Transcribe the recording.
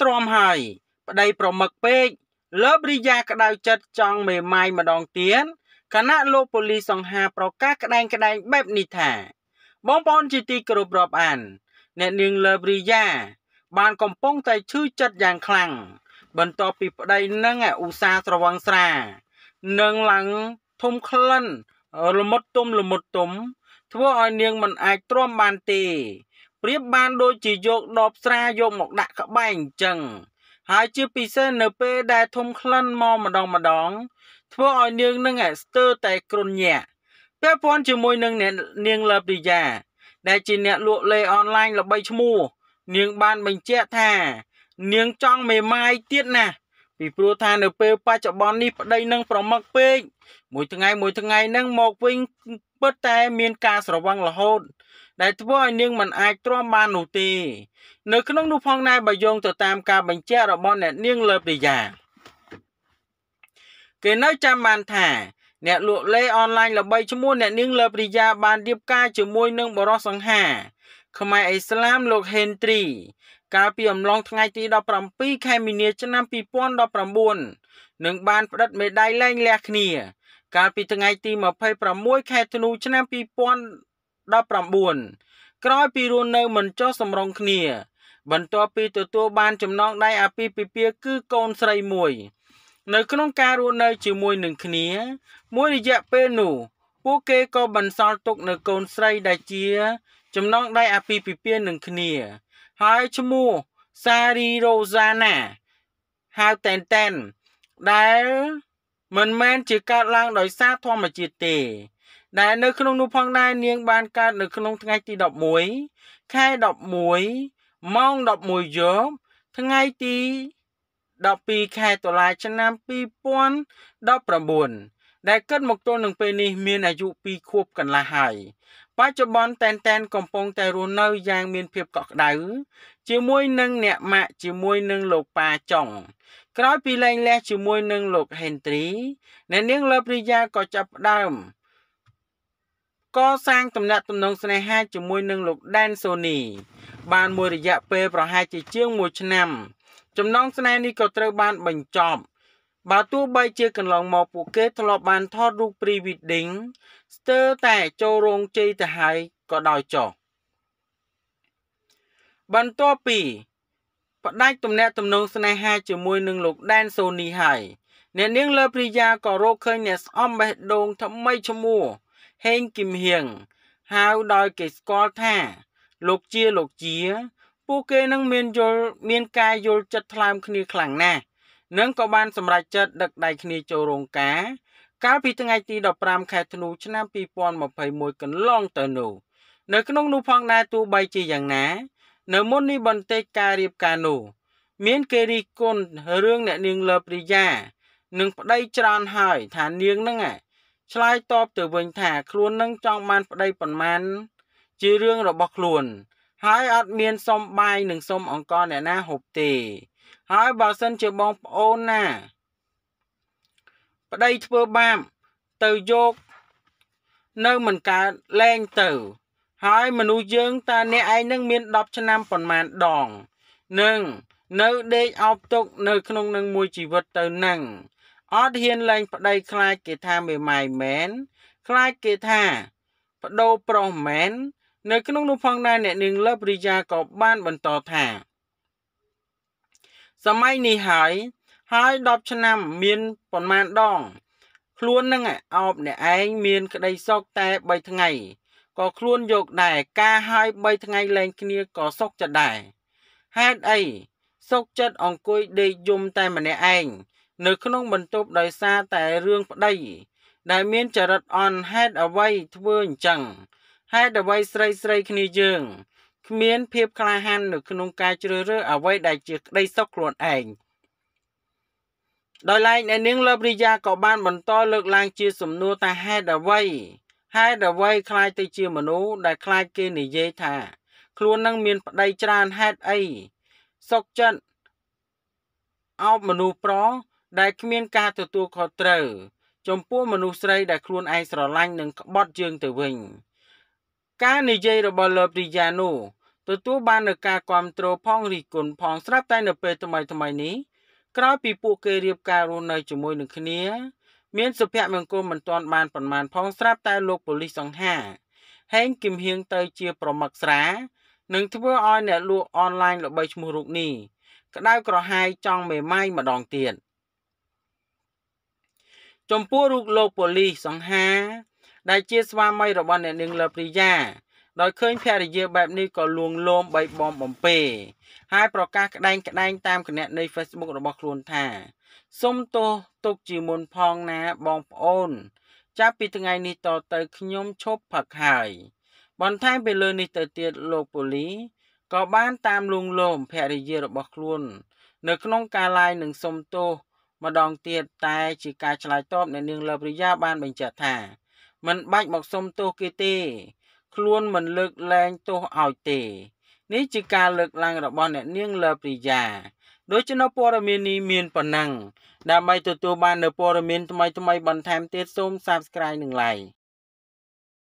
ទ្រាំហើយ ប្តីប្រមឹកពេកលើបរិយាក្តៅចិត្តចង់មេម៉ាយម្ដងទៀតគណៈលោកប៉ូលីសសង្ហាប្រកាសក្តែងក្តែងបែបនេះថា បងប្អូនជាទីគោរពរាប់អាន អ្នកនាងលើបរិយាបានកំពុងតែឈឺចិត្តយ៉ាងខ្លាំងបន្ទាប់ពីប្តីនឹងឧស្សាហ៍ស្រវឹងស្រានឹងឡើងធំក្លិនលមុតទុំលមុតទុំធ្វើឲ្យនាងមិនអាចទ្រាំបានទេប្រៀបបានដូចជាយកដបស្រាយកមកដាក់ក្បែរអញ្ចឹងហើយជាពិសេសនៅពេលដែលធំក្លិនមកម្ដងម្ដងធ្វើឲ្យនាងនឹងឯស្ទើរតែគ្រុនញាក់ពាក់ព័ន្ធជាមួយនឹងនាងឡាព្រីយ៉ាដែលជាអ្នកលក់លេអនឡាញល្បីឈ្មោះនាងបានបញ្ជាក់ថា នាងចង់មេម៉ាយទៀតណាស់ពីព្រោះថានៅពេលបច្ចុប្បន្ននេះប្តីនឹងប្រមឹកពេកមួយថ្ងៃមួយថ្ងៃនឹងមកវិញពិតតែមានការស្រវឹងរហូតដែលធ្វើឲ្យនាងមិនអាចទ្រាំបាននោះទេនៅក្នុងនោះផងដែរបើយោងទៅតាម ការបញ្ជាក់របស់អ្នកនាងលើបរិយាគេនៅចាំបានថាអ្នកលក់លេអនឡាញល្បីឈ្មោះអ្នកនាងលើបរិយាបានរៀបការជាមួយនឹងបរិសសង្ហាខ្មែរអ៊ីស្លាមលោកហេនទ្រីកាលពីអំឡុងថ្ងៃទី17ខែមីនា ឆ្នាំ2019នឹងបានផ្ដិតមេដាយលែងលះគ្នា កាលពីថ្ងៃទី26ខែធ្នូឆ្នាំ2019 19ក្រោយពីរស់នៅមិនចុះសម្រុងគ្នា បន្ទាប់ពីទទួលបានចំណងដៃអាពាហ៍ពិពាហ៍គឺកូនស្រីមួយ នៅក្នុងការរស់នៅជាមួយនឹងគ្នាមួយរយៈពេលនោះ ពួកគេក៏បន្សល់ទុកនៅកូនស្រីដែលជា ចំណងដៃអាពាហ៍ពិពាហ៍នឹងគ្នា ហើយឈ្មោះសារីរ៉ូសាណាហៅតែនតែនដែល មិនមែនជាកើតឡើងដោយសារធម្មជាតិទេដែលនៅក្នុងនោះផងដែរនាងបានកើតនៅក្នុងថ្ងៃទី11ខែ11ម៉ោង11យប់ថ្ងៃទី12ខែតុលាឆ្នាំ2019ដែលគិតមកទល់នឹងពេលនេះ មានអាយុ2ខួបកន្លះហើយបច្ចុប្បន្នតែនតែនកំពុងតែរស់នៅយ៉ាងមានភាពកក់ក្ដៅជាមួយនឹងអ្នកម៉ាក់ជាមួយនឹងលោកប៉ាចុង ក្រោយពីលែងលះជាមួយនឹងលោកហេនទ្រីអ្នកនាងលើព្រីយ៉ាក៏ចាប់ផ្ដើមកសាងទំនាក់ទំនងស្នេហាជាមួយនឹងលោកដែនសូនី បានមួយរយៈពេលប្រហែលជាជាង1ឆ្នាំចំណងស្នេហ៍នេះក៏ត្រូវ បានបញ្ចប់បើទោះបីជាកន្លងមកពួកគេធ្លាប់បានថតរូប pre-wedding ស្ទើរតែចូលរោងជ័យទៅហើយក៏ដោយចុះបន្ទាប់ពីផ្ដាច់ទំនាក់ទំនងស្នេហាជាមួយនឹងលោកដែនសូនីហើយអ្នកនាងលើព្រីយ៉ាក៏រកឃើញអ្នកស្អំបេះដូងថ្មីឈ្មោះហេងគឹមហៀងហៅដោយគេស្គាល់ថាលោកជាលោកជាពួកគេនឹងមានយល់មានការយល់ចិត្តថ្លើមគ្នាខ្លាំងណាស់និងក៏បានសម្រេចចិត្តដឹកដៃគ្នាចូលរោងការកាលពីថ្ងៃទី15ខែធ្នូឆ្នាំ2021កន្លងទៅនោះនៅក្នុងនោះផងដែរទោះបីជាយ៉ាងណានៅមុននេះបន្តិចការរៀបការនោះមានគេរិះគន់រឿងអ្នកនាងលើព្រិយានិងប្តីច្រើនហើយថានាងហ្នឹងឆ្លើយតបទៅវិញថាខ្លួននឹងចង់បានប្តីប៉ុន្មាន ជារឿងរបស់ខ្លួន ហើយអត់មានសុំបាយនិងសុំអង្ករអ្នកណាហូបទេ ហើយបើសិនជាបងប្អូនណា ប្តីធ្វើបាបទៅយកនៅមិនកើតលែងទៅ ហើយមនុស្សយើងតើអ្នកឯងនឹងមាន10ឆ្នាំប៉ុន្មានដងនឹងនៅដេកអោបទុកនៅ ក្នុងនឹងមួយជីវិតទៅនឹងអត់ហ៊ានលែង ប្តីខ្លាចគេថាមេម៉ាយមែនខ្លាចគេថាបដូរប្រុសមែននៅក្នុងនោះផងដែរអ្នកនាងលបរិយាក៏បានបន្តថាសម័យនេះហើយ ហើយ10ឆ្នាំ មានប៉ុន្មានដងខ្លួននឹងអោបអ្នកឯងមានក្តីសុខតែ3ថ្ងៃក៏ខ្លួនយកដែរការហើយ3ថ្ងៃលែងគ្នាក៏សុខចិត្តដែរហេតុអីសុខចិត្តអង្គុយដេកយំតែម្នាក់ឯងនៅក្នុងបន្ទប់ដោយសារតែរឿងប្តី ដែល មានចរិតអន់ហេតុអ្វីធ្វើអញ្ចឹងហេតុអ្វីស្រីស្រីគ្នាយើង គ្មានភាពក្លាហាននៅក្នុងការជ្រើសរើសអ្វីដែលជាក្តីសុខខ្លួនឯងដោយឡែកអ្នកនាងលបរិយាក៏បាន បន្តលើកឡើងជា សំណួរថាហេតុអ្វីហេតុអ្វីខ្លាចទៅជាមនុស្សដែលខ្លាចគេនិយាយថា ខ្លួននឹងមានប្តីច្រើនហេតុអីសុកចិត្តអោបមនុស្សប្រុសដែលគ្មានការទទួលខុសត្រូវចំពោះមនុស្សស្រីដែលខ្លួនឯងស្រឡាញ់និងក្បត់យើងទៅវិញការនិយាយរបស់លោករីយ៉ានូទទួលបាននូវការគ្រប់គ្រងផងរីគុណផងស្រាប់តែនៅពេលថ្មីថ្មីនេះក្រោយពីពួកគេរៀបការរស់នៅជាមួយនឹងគ្នា មានសុភមង្គលមិនទាន់បានប្រមាណផងស្រាប់តែលោកប៉ូលីសសង្ហាហេងគឹមហៀងទៅជាប្រមឹកស្រានឹងធ្វើឲ្យអ្នកលក់អនឡាញល្បីឈ្មោះរូបនេះក្តៅក្រហាយចង់មេម៉ាយម្ដងទៀតចំពោះរូបលោកប៉ូលីសសង្ហាដែលជាស្វាមីរបស់អ្នកនាងលើព្រីយ៉ាដោយឃើញភរិយាបែបនេះក៏លួងលោមបីបំបំពេហើយប្រកាសក្តែងក្តែងតាមគណនី Facebook របស់ខ្លួនថា សុំទោសទុកជាមុនផងណាបងប្អូន ចាប់ពីថ្ងៃនេះតទៅខ្ញុំឈប់ផឹកហើយបន្ថែមពីលើនេះទៅទៀតលោកប៉ូលី ក៏បានតាមលួងលោមភរិយារបស់ខ្លួន នៅក្នុងការឡាយនឹងសុំទោសម្ដងទៀតតែជាការឆ្លើយតបអ្នកនាងលព្រាយ៉ាបានបញ្ជាក់ថាមិនបាច់មកសុំទោសគេទេ ខ្លួនមិនលើកលែងទោសឲ្យទេ នេះជាការលើកឡើងរបស់អ្នកនាងលព្រាយ៉ាដូច្នោះព័ត៌មាននេះមានប៉ុណ្ណឹងដើម្បីទទួលបាននូវព័ត៌មានថ្មីៗបន្ថែមទៀតសូម Subscribe និង Like